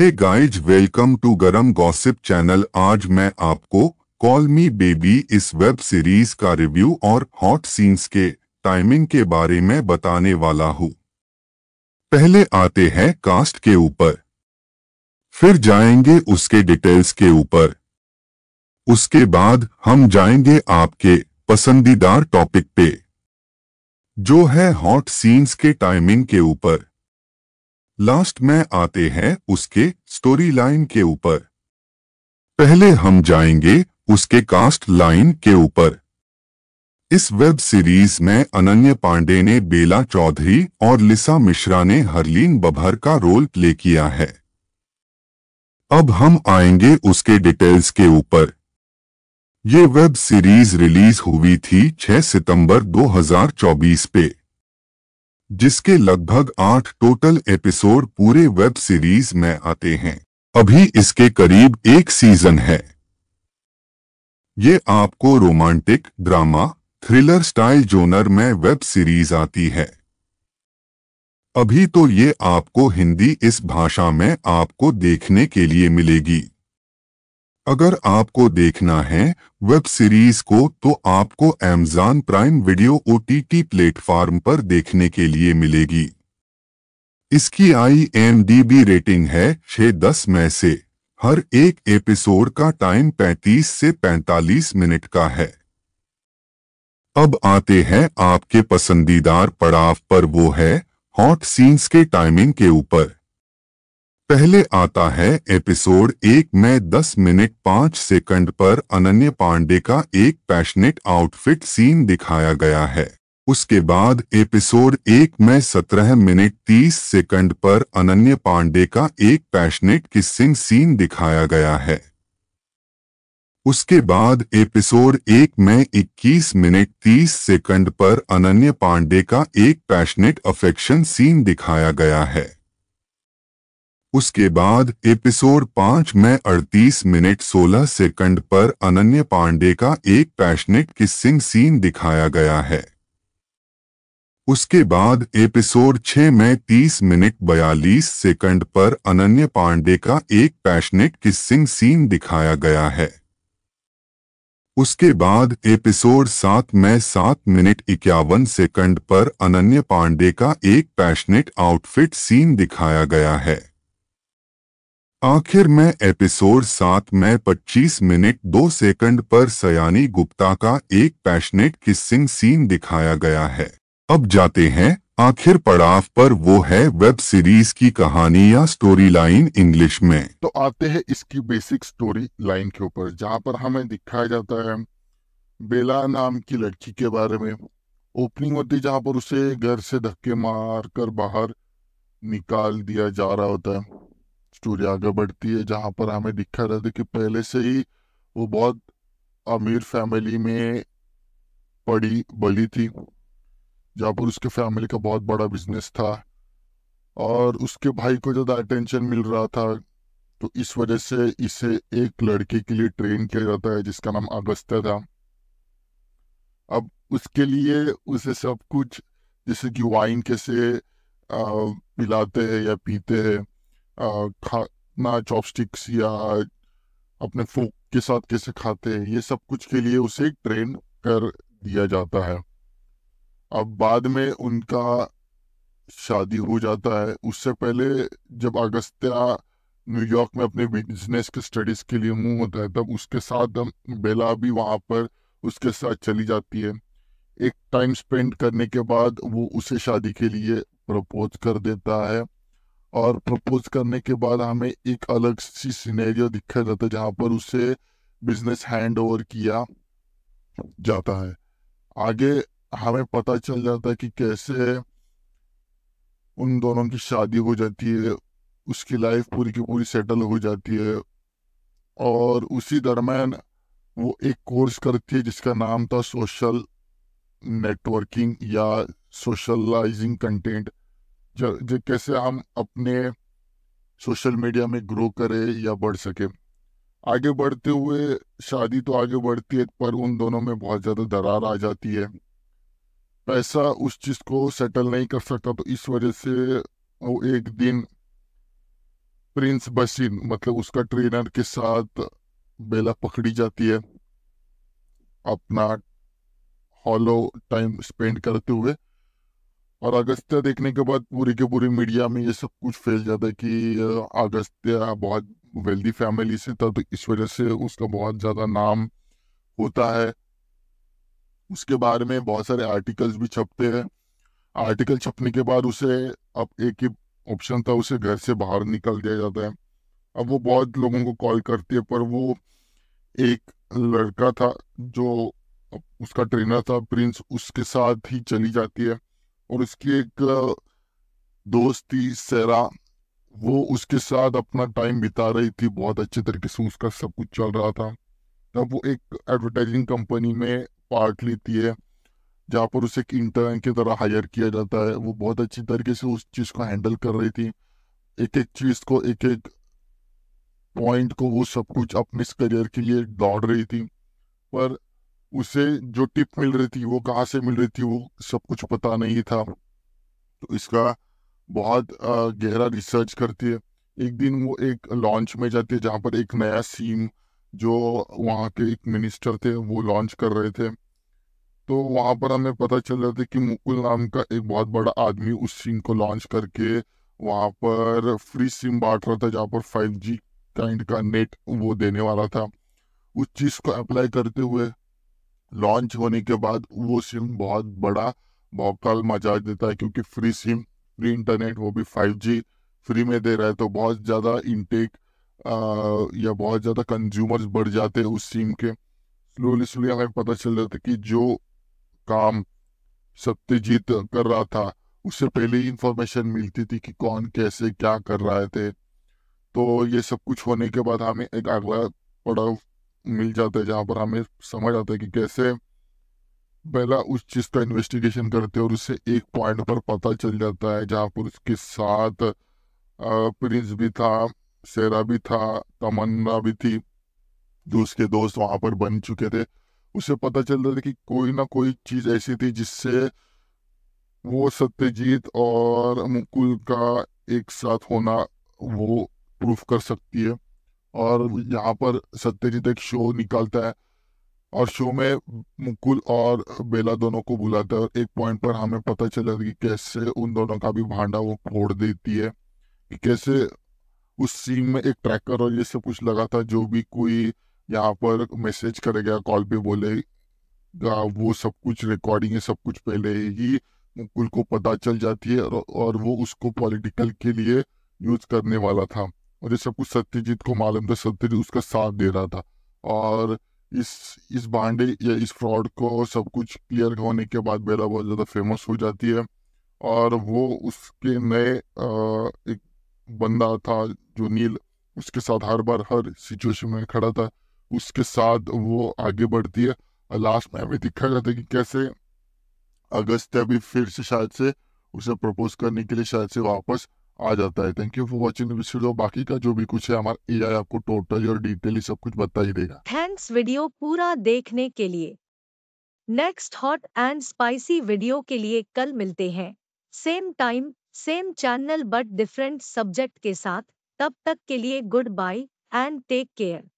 Hey guys welcome to Garam gossip channel आज मैं आपको कॉल मी बेबी इस वेब सीरीज का रिव्यू और हॉट सीन्स के टाइमिंग के बारे में बताने वाला हूँ पहले आते हैं कास्ट के ऊपर फिर जाएंगे उसके डिटेल्स के ऊपर उसके बाद हम जाएंगे आपके पसंदीदार टॉपिक पे जो है हॉट सीन्स के टाइमिंग के ऊपर लास्ट में आते हैं उसके स्टोरी लाइन के ऊपर पहले हम जाएंगे उसके कास्ट लाइन के ऊपर इस वेब सीरीज में अनन्य पांडे ने बेला चौधरी और लिसा मिश्रा ने हरलीन बभर का रोल प्ले किया है अब हम आएंगे उसके डिटेल्स के ऊपर ये वेब सीरीज रिलीज हुई थी 6 सितंबर 2024 पे जिसके लगभग आठ टोटल एपिसोड पूरे वेब सीरीज में आते हैं अभी इसके करीब एक सीजन है ये आपको romantic drama thriller style genre में वेब सीरीज आती है अभी तो ये आपको हिंदी इस भाषा में आपको देखने के लिए मिलेगी अगर आपको देखना है वेब सीरीज को तो आपको Amazon Prime Video O T platform पर देखने के लिए मिलेगी इसकी आई रेटिंग है छह दस में से हर एक एपिसोड का टाइम 35 से 45 मिनट का है अब आते हैं आपके पसंदीदार पड़ाव पर वो है हॉट सीन्स के टाइमिंग के ऊपर पहले आता है एपिसोड एक में दस मिनट पांच सेकंड पर अनन्य पांडे का एक पैशनेट आउटफिट सीन दिखाया गया है उसके बाद एपिसोड एक में सत्रह मिनट तीस सेकंड पर अनन्य पांडे का एक पैशनेट किसिंग सीन दिखाया गया है उसके बाद एपिसोड एक में 21 मिनट 30 सेकंड पर अनन्य पांडे का एक पैशनेट अफेक्शन सीन दिखाया गया है उसके बाद एपिसोड पांच में 38 मिनट 16 सेकंड पर अनन्य पांडे का एक पैशनेट किसिंग सीन दिखाया गया है उसके बाद एपिसोड छह में 30 मिनट 42 सेकंड पर अनन्य पांडे का एक पैशनेट किसिंग सीन दिखाया गया है उसके बाद एपिसोड सात में सात मिनट इक्यावन सेकंड पर अनन्य पांडे का एक पैशनेट आउटफिट सीन दिखाया गया है आखिर में एपिसोड सात में 25 मिनट दो सेकंड पर सयानी गुप्ता का एक पैशनेट किसिंग सीन दिखाया गया है अब जाते हैं आखिर पड़ाव पर वो है वेब सीरीज की कहानी या स्टोरी लाइन इंग्लिश में तो आते हैं इसकी बेसिक स्टोरी लाइन के ऊपर जहाँ पर हमें दिखाया जाता है बेला नाम की लड़की के बारे में ओपनिंग होती है जहाँ पर उसे घर से धक्के मार कर बाहर निकाल दिया जा रहा होता है स्टोरी आगे बढ़ती है जहां पर हमें दिखा रहता है कि पहले से ही वो बहुत अमीर फैमिली में पड़ी बली थी जहाँ पर उसके फैमिली का बहुत बड़ा बिजनेस था और उसके भाई को ज़्यादा अटेंशन मिल रहा था तो इस वजह से इसे एक लड़के के लिए ट्रेन किया जाता है जिसका नाम अगस्त्य था अब उसके लिए उसे सब कुछ जैसे कि वाइन कैसे पिलाते हैं या पीते हैं खाना चॉपस्टिक्स या अपने फोक के साथ कैसे खाते हैं ये सब कुछ के लिए उसे ट्रेन कर दिया जाता है अब बाद में उनका शादी हो जाता है उससे पहले जब अगस्त्या न्यूयॉर्क में अपने बिजनेस के स्टडीज के लिए मूव होता है तब उसके साथ बेला भी वहाँ पर उसके साथ चली जाती है एक टाइम स्पेंड करने के बाद वो उसे शादी के लिए प्रपोज कर देता है और प्रपोज करने के बाद हमें एक अलग सी सिनेरियो दिखा जाता है जहाँ पर उसे बिजनेस हैंड ओवर किया जाता है आगे हमें पता चल जाता है कि कैसे उन दोनों की शादी हो जाती है उसकी लाइफ पूरी की पूरी सेटल हो जाती है और उसी दरम्यान वो एक कोर्स करती है जिसका नाम था सोशल नेटवर्किंग या सोशलाइजिंग कंटेंट जो, कैसे हम अपने सोशल मीडिया में ग्रो करें या बढ़ सके आगे बढ़ते हुए शादी तो आगे बढ़ती है पर उन दोनों में बहुत ज़्यादा दरार आ जाती है पैसा उस चीज़ को सेटल नहीं कर सकता तो इस वजह से वो एक दिन प्रिंस बशीन मतलब उसका ट्रेनर के साथ बेला पकड़ी जाती है अपना हॉलो टाइम स्पेंड करते हुए और अगस्त्य देखने के बाद पूरी के पूरी मीडिया में ये सब कुछ फैल जाता है कि अगस्त्य बहुत वेल्दी फैमिली से था तो इस वजह से उसका बहुत ज़्यादा नाम होता है उसके बारे में बहुत सारे आर्टिकल्स भी छपते हैं आर्टिकल छपने के बाद उसे अब एक ही ऑप्शन था उसे घर से बाहर निकल दिया जाता है अब वो बहुत लोगों को कॉल करती है पर वो एक लड़का था जो उसका ट्रेनर था प्रिंस उसके साथ ही चली जाती है और उसकी एक दोस्त थी सैरा वो उसके साथ अपना टाइम बिता रही थी बहुत अच्छे तरीके से उसका सब कुछ चल रहा था तब वो एक एडवर्टाइजिंग कंपनी में पार्ट लेती है जहाँ पर उसे एक इंटर्न की तरह हायर किया जाता है वो बहुत अच्छी तरीके से उस चीज़ को हैंडल कर रही थी एक एक चीज़ को एक एक पॉइंट को वो सब कुछ अपने इस करियर के लिए दौड़ रही थी पर उसे जो टिप मिल रही थी वो कहाँ से मिल रही थी वो सब कुछ पता नहीं था तो इसका बहुत गहरा रिसर्च करती है एक दिन वो एक लॉन्च में जाती है जहाँ पर एक नया सीम जो वहाँ के एक मिनिस्टर थे वो लॉन्च कर रहे थे तो वहाँ पर हमें पता चल रहा था कि मुकुल नाम का एक बहुत बड़ा आदमी उस सिम को लॉन्च करके वहाँ पर फ्री सिम बांट रहा था जहाँ पर फाइव जी काइंड का नेट वो देने वाला था उस चीज़ को अप्लाई करते हुए लॉन्च होने के बाद वो सिम बहुत बड़ा बौकाल मजा देता है क्योंकि फ्री सिम फ्री इंटरनेट वो भी फाइव फ्री में दे रहा है तो बहुत ज़्यादा इनटेक या बहुत ज़्यादा कंज्यूमर्स बढ़ जाते हैं उस सिम के स्लोली स्लोली हमें पता चल जाता है कि जो काम सत्यजीत कर रहा था उससे पहले ही इंफॉर्मेशन मिलती थी कि कौन कैसे क्या कर रहे थे तो ये सब कुछ होने के बाद हमें एक अगला पड़ाव मिल जाता है जहाँ पर हमें समझ आता है कि कैसे पहला उस चीज़ का इन्वेस्टिगेशन करते हैं और उससे एक पॉइंट पर पता चल जाता है जहाँ पर उसके साथ प्रिंस भी था सेरा भी था तमन्ना भी थी जो उसके दोस्त वहां पर बन चुके थे उसे पता चलता था कि कोई ना कोई चीज़ ऐसी थी जिससे वो सत्यजीत और मुकुल का एक साथ होना वो प्रूफ कर सकती है और यहाँ पर सत्यजीत एक शो निकालता है और शो में मुकुल और बेला दोनों को बुलाता है और एक पॉइंट पर हमें पता चला कि कैसे उन दोनों का भी भांडा वो फोड़ देती है कि कैसे उस सीन में एक ट्रैकर और ये सब कुछ लगा था जो भी कोई यहाँ पर मैसेज करेगा कॉल पे बोलेगा वो सब कुछ रिकॉर्डिंग है सब कुछ पहले ही मुकुल को पता चल जाती है और, और वो उसको पॉलिटिकल के लिए यूज करने वाला था और ये सब कुछ सत्यजीत को हम्म। मालूम था सत्यजीत उसका साथ दे रहा था और इस इस बांडे या इस फ्रॉड को सब कुछ क्लियर होने के बाद बेला बहुत ज़्यादा फेमस हो जाती है और वो उसके नए एक बंदा था जो नील उसके साथ हर बार हर सिचुएशन में खड़ा था उसके साथ वो आगे बढ़ती है और लास्ट में हमें दिखा जाता है कि कैसे अगस्त अभी फिर से शायद से उसे प्रपोज करने के लिए शायद से वापस आ जाता है thank you for watching this video बाकी का जो भी कुछ है हमारा ए आई आपको टोटल और डिटेल सब कुछ बता ही देगा थैंक्स वीडियो पूरा देखने के लिए next hot and spicy video के लिए कल मिलते हैं same time same channel but different subject के साथ तब तक के लिए good bye and take care